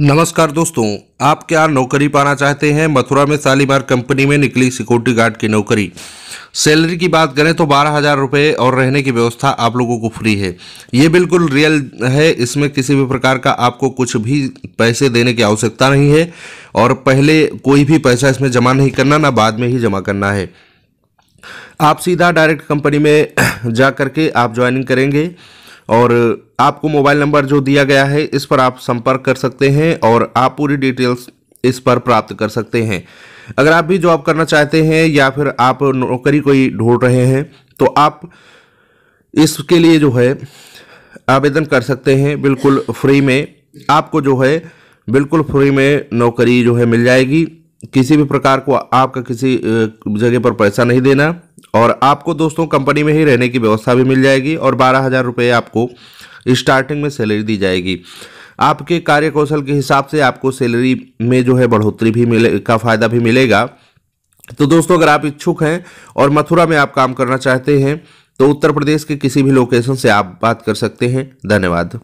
नमस्कार दोस्तों आप क्या नौकरी पाना चाहते हैं मथुरा में सालीमार कंपनी में निकली सिक्योरिटी गार्ड की नौकरी सैलरी की बात करें तो बारह हज़ार रुपये और रहने की व्यवस्था आप लोगों को फ्री है ये बिल्कुल रियल है इसमें किसी भी प्रकार का आपको कुछ भी पैसे देने की आवश्यकता नहीं है और पहले कोई भी पैसा इसमें जमा नहीं करना ना बाद में ही जमा करना है आप सीधा डायरेक्ट कंपनी में जा करके आप ज्वाइनिंग करेंगे और आपको मोबाइल नंबर जो दिया गया है इस पर आप संपर्क कर सकते हैं और आप पूरी डिटेल्स इस पर प्राप्त कर सकते हैं अगर आप भी जॉब करना चाहते हैं या फिर आप नौकरी कोई ढूंढ रहे हैं तो आप इसके लिए जो है आवेदन कर सकते हैं बिल्कुल फ्री में आपको जो है बिल्कुल फ्री में नौकरी जो है मिल जाएगी किसी भी प्रकार को आपका किसी जगह पर पैसा नहीं देना और आपको दोस्तों कंपनी में ही रहने की व्यवस्था भी मिल जाएगी और बारह हज़ार रुपये आपको स्टार्टिंग में सैलरी दी जाएगी आपके कार्य कौशल के हिसाब से आपको सैलरी में जो है बढ़ोतरी भी मिले का फ़ायदा भी मिलेगा तो दोस्तों अगर आप इच्छुक हैं और मथुरा में आप काम करना चाहते हैं तो उत्तर प्रदेश के किसी भी लोकेशन से आप बात कर सकते हैं धन्यवाद